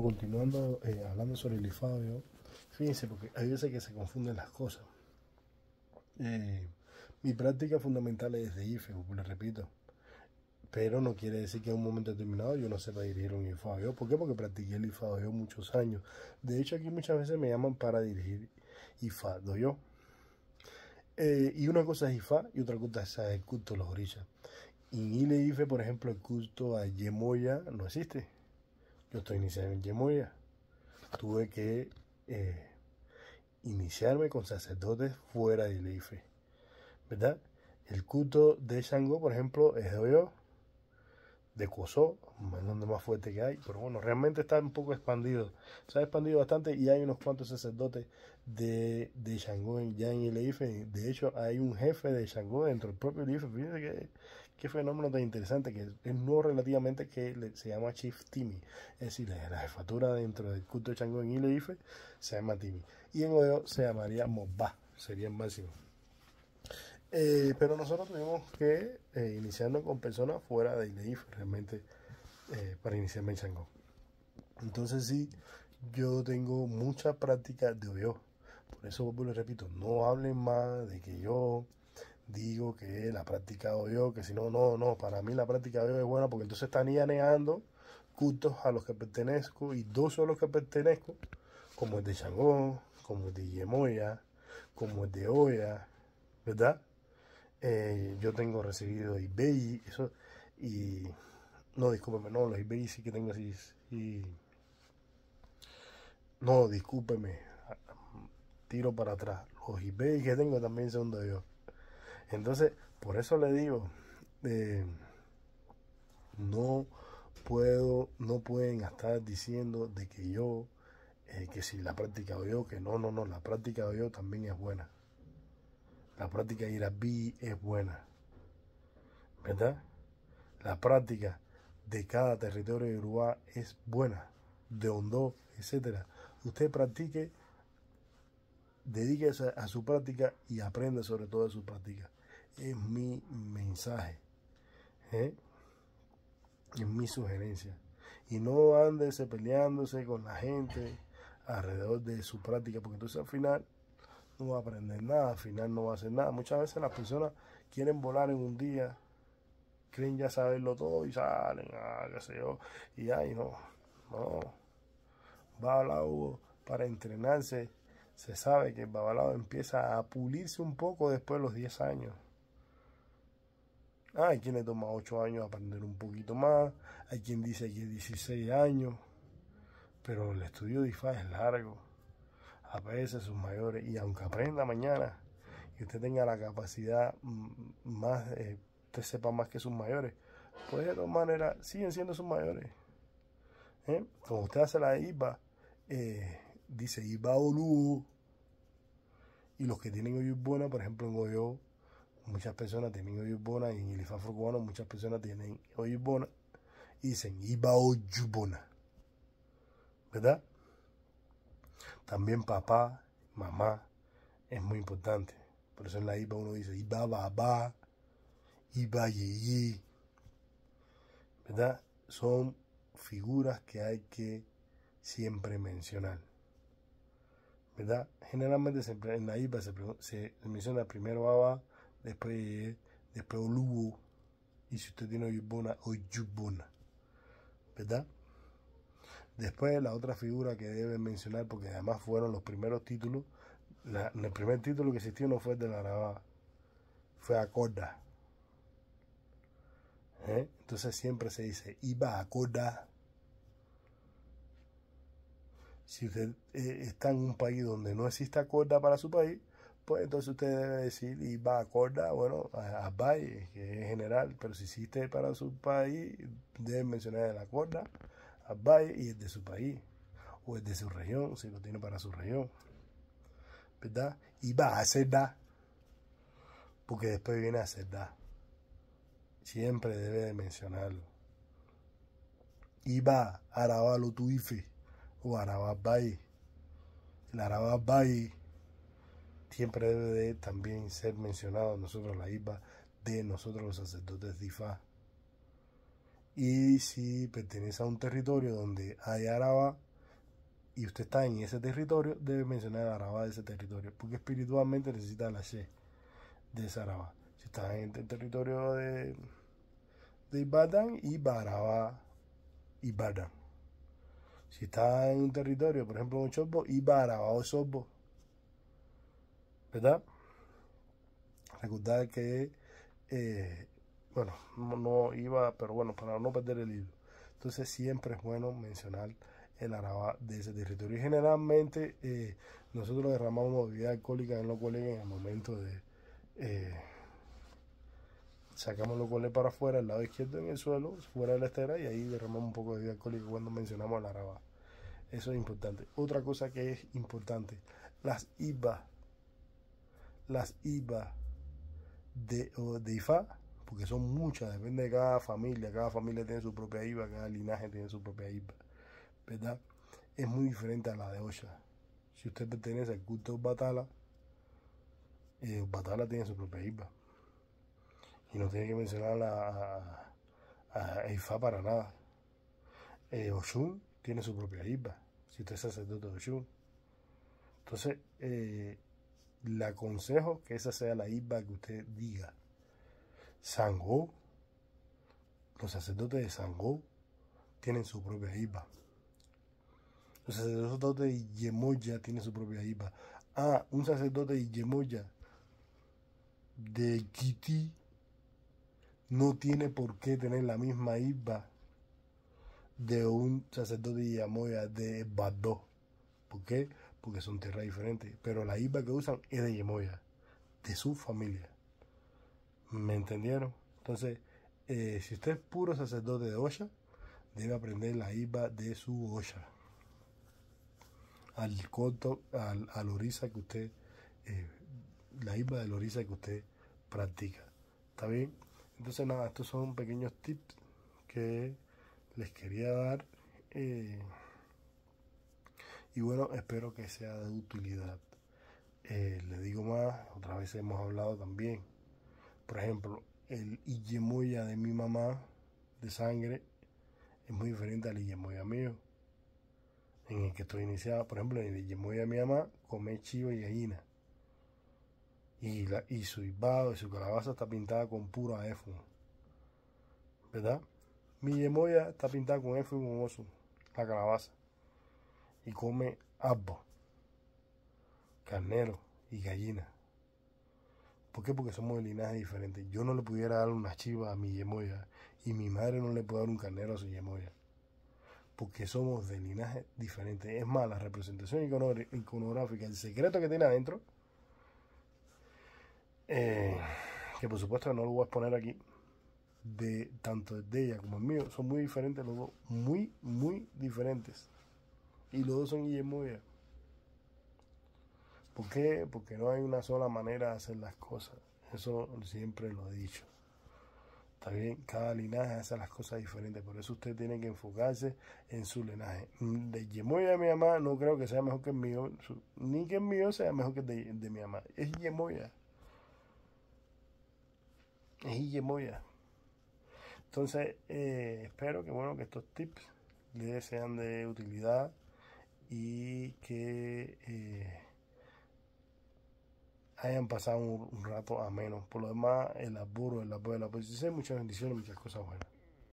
Continuando eh, hablando sobre el ifabio, fíjense, porque hay veces que se confunden las cosas. Eh, mi práctica fundamental es de IFE, pues, lo repito, pero no quiere decir que en un momento determinado yo no sepa dirigir un ifabio. ¿Por qué? Porque practiqué el yo muchos años. De hecho, aquí muchas veces me llaman para dirigir ifado yo. Eh, y una cosa es IFA y otra cosa es el culto de los En ILE IFE, por ejemplo, el culto a Yemoya no existe yo estoy iniciando en Yemoya. Tuve que eh, iniciarme con sacerdotes fuera de Leife. ¿Verdad? El culto de Shango, por ejemplo, es de Oyo, de Koso, es donde más fuerte que hay. Pero bueno, realmente está un poco expandido. Se ha expandido bastante y hay unos cuantos sacerdotes de, de Shango ya en el De hecho, hay un jefe de Shango dentro del propio Leife. Fíjense que Qué fenómeno tan interesante que es nuevo relativamente que se llama Chief Timmy. Es decir, la jefatura dentro del culto de Chango en Ileife se llama Timmy. Y en Odeo se llamaría Mobba, sería el máximo. Eh, pero nosotros tenemos que eh, iniciarnos con personas fuera de Ileife realmente eh, para iniciarme en Chango. Entonces sí, yo tengo mucha práctica de Odeo. Por eso, vuelvo y repito, no hablen más de que yo digo que la práctica yo, que si no, no, no, para mí la práctica de yo es buena porque entonces están yaneando cultos a los que pertenezco y dos a los que pertenezco, como el de Changón, como el de Yemoya, como el de Oya, ¿verdad? Eh, yo tengo recibido eBay, eso, y no, discúlpeme, no, los eBay sí que tengo así, y no, discúlpeme, tiro para atrás, los eBay que tengo también son de Dios entonces, por eso le digo, eh, no puedo, no pueden estar diciendo de que yo, eh, que si la práctica de yo, que no, no, no, la práctica de yo también es buena. La práctica de ir es buena. ¿Verdad? La práctica de cada territorio de Uruguay es buena, de hondo etcétera. Usted practique, dedíquese a su práctica y aprenda sobre todo de su práctica es mi mensaje, ¿eh? es mi sugerencia. Y no se peleándose con la gente alrededor de su práctica, porque entonces al final no va a aprender nada, al final no va a hacer nada. Muchas veces las personas quieren volar en un día, creen ya saberlo todo y salen, ah, qué sé yo, y ay, no, no. Babalao para entrenarse, se sabe que el babalao empieza a pulirse un poco después de los 10 años hay quien le toma 8 años a aprender un poquito más, hay quien dice que 16 años, pero el estudio de IFA es largo. A veces sus mayores, y aunque aprenda mañana y usted tenga la capacidad mm, más, eh, usted sepa más que sus mayores, pues de todas maneras siguen siendo sus mayores. ¿Eh? como usted hace la IPA eh, dice IVA o Y los que tienen hoy buena, por ejemplo, en Goyo muchas personas tienen Oyubona y en el cubano muchas personas tienen Oyubona y dicen Iba Oyubona. ¿Verdad? También papá, mamá es muy importante. Por eso en la IBA uno dice IBA babá, IBA ¿Verdad? Son figuras que hay que siempre mencionar. ¿Verdad? Generalmente en la IBA se, se menciona primero baba, después, después y si usted tiene o ¿verdad? Después la otra figura que deben mencionar, porque además fueron los primeros títulos, el primer título que existió no fue el de la Navaja, fue Acorda. ¿Eh? Entonces siempre se dice, iba Acorda. Si usted eh, está en un país donde no existe Acorda para su país, pues entonces usted debe decir y va bueno, a, que es general, pero si hiciste para su país, debe mencionar el acorda, a y es de su país, o es de su región, si lo tiene para su región, ¿verdad? Y va a hacer porque después viene a hacer Siempre debe de mencionarlo. Y va a Lo Tuife o Araba Valle. El Araba siempre debe también ser mencionado nosotros la IVA de nosotros los sacerdotes de Ifá. Y si pertenece a un territorio donde hay araba y usted está en ese territorio, debe mencionar araba de ese territorio, porque espiritualmente necesita la she de esa araba. Si está en el territorio de, de Ibadan, Ibaraba, Ibadan. Si está en un territorio, por ejemplo, un y Ibaraba o sobo ¿verdad? Recordar que, eh, bueno, no, iba, pero bueno, para no perder el hilo. Entonces siempre es bueno mencionar el araba de ese territorio. Y generalmente eh, nosotros derramamos bebida alcohólica en los colegas en el momento de... Eh, sacamos los coles para afuera, el lado izquierdo en el suelo, fuera de la estera, y ahí derramamos un poco de vida alcohólica cuando mencionamos el ARABA. Eso es importante. Otra cosa que es importante, las IVA las IVA de, de IFA, porque son muchas, depende de cada familia, cada familia tiene su propia IVA, cada linaje tiene su propia IVA, ¿verdad? Es muy diferente a la de OSHA. Si usted pertenece al culto Batala, eh, Batala tiene su propia IVA. Y no tiene que mencionar a, IFA para nada. Eh, Oshun tiene su propia IVA, si usted es sacerdote de Oshun. Entonces, eh, le aconsejo que esa sea la iba que usted diga. Sangó, los sacerdotes de Sangó tienen su propia IVA Los sacerdotes de Yemoya tienen su propia IVA Ah, un sacerdote de Yemoya de Kiti. no tiene por qué tener la misma iba de un sacerdote de Yemoya. de Badó. ¿Por qué? porque son tierras diferentes, pero la iba que usan es de Yemoya, de su familia. ¿Me entendieron? Entonces, eh, si usted es puro sacerdote de Osha, debe aprender la IVA de su Osha. Al corto, al, al orisa que usted, eh, la iba del orisa que usted practica. ¿Está bien? Entonces, nada, estos son pequeños tips que les quería dar. Eh, y bueno, espero que sea de utilidad. Eh, le digo más, otras veces hemos hablado también. Por ejemplo, el Iyemoya de mi mamá de sangre es muy diferente al Iyemoya mío, en el que estoy iniciado. Por ejemplo, en el Iyemoya de mi mamá come chivo y gallina. Y, la, y su hibado y su calabaza está pintada con pura efu. ¿Verdad? Mi yemoya está pintada con éfumo, y la calabaza y come abo, carnero y gallina. ¿Por qué? Porque somos de linaje diferente. Yo no le pudiera dar una chiva a mi yemoya y mi madre no le puede dar un carnero a su yemoya. Porque somos de linaje diferente. Es más, la representación iconográfica, el secreto que tiene adentro, eh, que por supuesto no lo voy a exponer aquí, de tanto de ella como el mío, son muy diferentes los dos. Muy, muy diferentes y los dos son Guillermo ¿Por qué? Porque no hay una sola manera de hacer las cosas. Eso siempre lo he dicho. Está bien, cada linaje hace las cosas diferentes, por eso usted tiene que enfocarse en su linaje. Mm, de Yemoya de mi mamá no creo que sea mejor que el mío, ni que el mío sea mejor que el de, mi mamá. Es Yemoya. Es Yemoya. Entonces, eh, espero que bueno que estos tips les sean de utilidad y que eh, hayan pasado un, rato a menos Por lo demás, el aburro el apoyo de la muchas bendiciones, muchas cosas buenas.